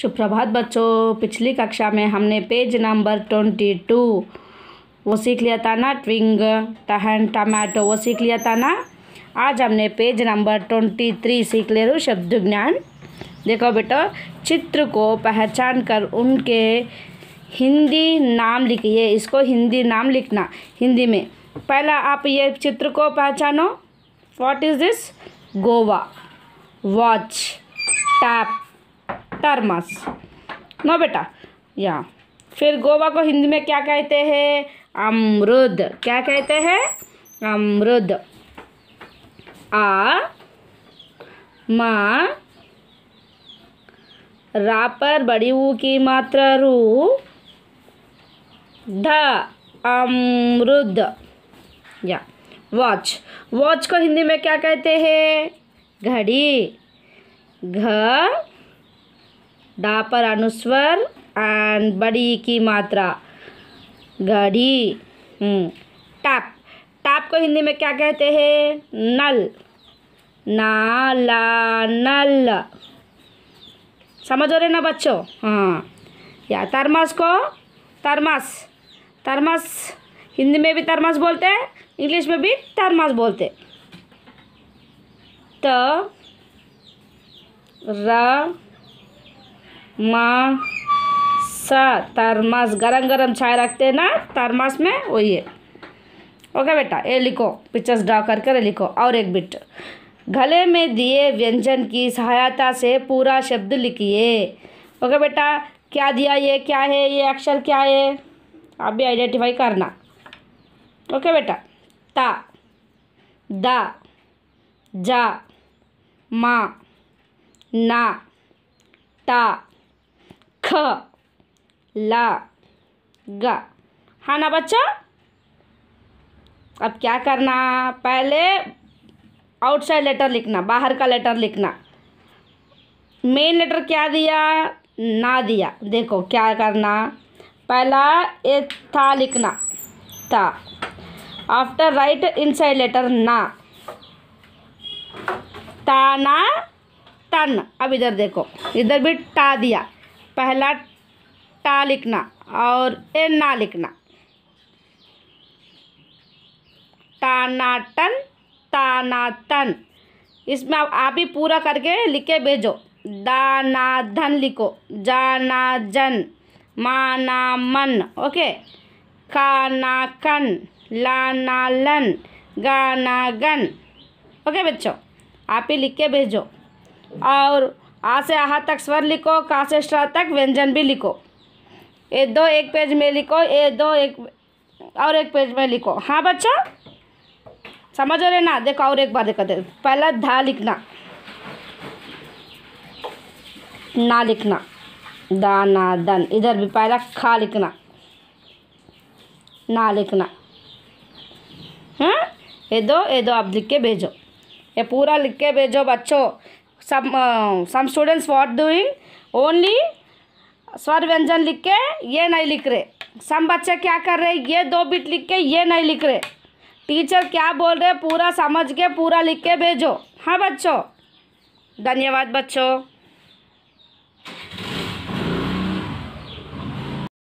सुप्रभात बच्चों पिछली कक्षा में हमने पेज नंबर ट्वेंटी टू वो सीख लिया था ना ट्विंग टहन टमाटो वो सीख लिया था ना आज हमने पेज नंबर ट्वेंटी थ्री सीख ले रहे शब्द ज्ञान देखो बेटो चित्र को पहचान कर उनके हिंदी नाम लिखिए इसको हिंदी नाम लिखना हिंदी में पहला आप ये चित्र को पहचानो what is this Goa watch tap चार मास नो बेटा या फिर गोवा को हिंदी में क्या कहते हैं अमरुद क्या कहते हैं अमरुद आ मा रापर बड़ी ऊ की मात्रा रू ध अमरुद या वॉच वॉच को हिंदी में क्या कहते हैं घड़ी घ डा पर अनुस्वर एंड बड़ी की मात्रा घड़ी हम्म, टैप टैप को हिंदी में क्या कहते हैं नल नाला नल समझ हो रहे ना बच्चों हाँ या तरमस को तरमस तरमस हिंदी में भी तरमस बोलते हैं इंग्लिश में भी तरमस बोलते तो र सा तरमस गरम गरम चाय रखते हैं ना तरमस में वही है ओके बेटा ये लिखो पिक्चर्स ड्रा करके लिखो और एक बिट गले में दिए व्यंजन की सहायता से पूरा शब्द लिखिए ओके बेटा क्या दिया ये क्या है ये अक्षर क्या है आप भी आइडेंटिफाई करना ओके बेटा ता दा जा मा ना ता ला गा हाँ ना बच्चा अब क्या करना पहले आउटसाइड लेटर लिखना बाहर का लेटर लिखना मेन लेटर क्या दिया ना दिया देखो क्या करना पहला ए था लिखना था आफ्टर राइट इनसाइड लेटर ना ताना तन अब इधर देखो इधर भी टा दिया पहला टा लिखना और ए ना लिखना टानाटन तानातन इसमें आप आप ही पूरा करके लिखे भेजो दाना धन लिखो जाना जन माना मन ओके खाना लाना लन गाना गन ओके बच्चों आप ही लिख के भेजो और आ से आहा तक स्वर लिखो का से श्रा तक व्यंजन भी लिखो ये दो एक पेज में लिखो ये दो एक और एक पेज में लिखो हाँ बच्चों समझ रहे ना देखो और एक बार देखो दे पहला धा लिखना ना लिखना दा ना दन इधर भी पहला खा लिखना ना लिखना हाँ हम्म? ये दो ये दो आप लिख के भेजो ये पूरा लिख के भेजो बच्चों some uh, some students what doing only स्वर व्यंजन लिख के ये नहीं लिख रहे सम बच्चे क्या कर रहे ये दो बिट लिख के ये नहीं लिख रहे टीचर क्या बोल रहे पूरा समझ के पूरा लिख के भेजो हाँ बच्चों धन्यवाद बच्चों